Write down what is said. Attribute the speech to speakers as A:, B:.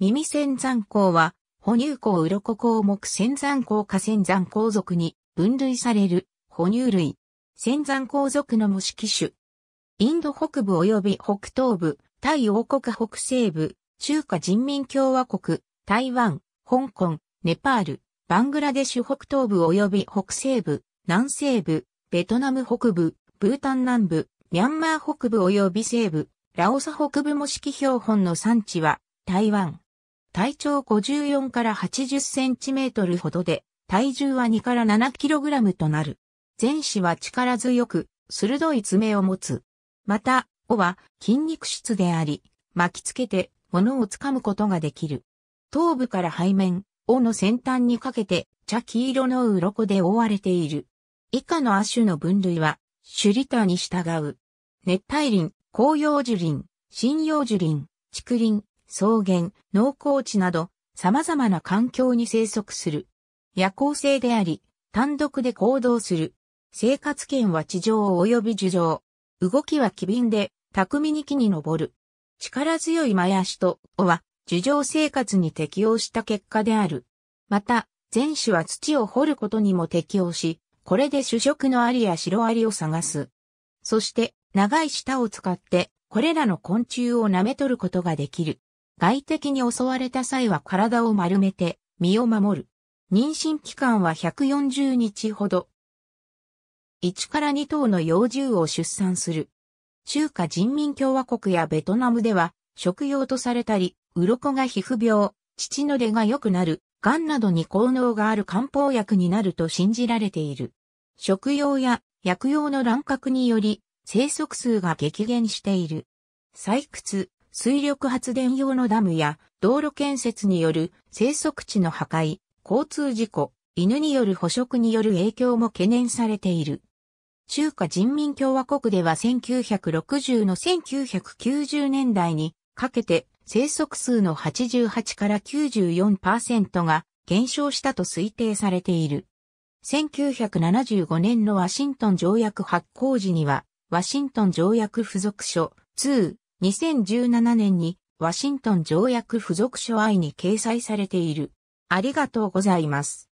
A: 耳仙山鉱は、哺乳鉱鱗鉱目仙山鉱下仙山鉱属に分類される哺乳類。仙山鉱属の模式種。インド北部及び北東部、タイ王国北西部、中華人民共和国、台湾、香港、ネパール、バングラデシュ北東部及び北西部、南西部、ベトナム北部、ブータン南部、ミャンマー北部及び西部、ラオサ北部模式標本の産地は、台湾。体長54から80センチメートルほどで、体重は2から7キログラムとなる。前肢は力強く、鋭い爪を持つ。また、尾は筋肉質であり、巻きつけて物をつかむことができる。頭部から背面、尾の先端にかけて茶黄色の鱗で覆われている。以下の亜種の分類は、シュリタに従う。熱帯林、紅葉樹林、針葉樹林、竹林、草原、農耕地など、様々な環境に生息する。夜行性であり、単独で行動する。生活圏は地上及び樹上。動きは機敏で、巧みに木に登る。力強い前足と、尾は、樹上生活に適応した結果である。また、前種は土を掘ることにも適応し、これで主食のアリやシロアリを探す。そして、長い舌を使って、これらの昆虫を舐め取ることができる。外敵に襲われた際は体を丸めて身を守る。妊娠期間は140日ほど。1から2頭の幼獣を出産する。中華人民共和国やベトナムでは食用とされたり、鱗が皮膚病、父の出が良くなる、癌などに効能がある漢方薬になると信じられている。食用や薬用の乱獲により生息数が激減している。採掘、水力発電用のダムや道路建設による生息地の破壊、交通事故、犬による捕食による影響も懸念されている。中華人民共和国では1960の1990年代にかけて生息数の88から94%が減少したと推定されている。1975年のワシントン条約発行時には、ワシントン条約付属書2 2017年にワシントン条約付属書愛に掲載されている。ありがとうございます。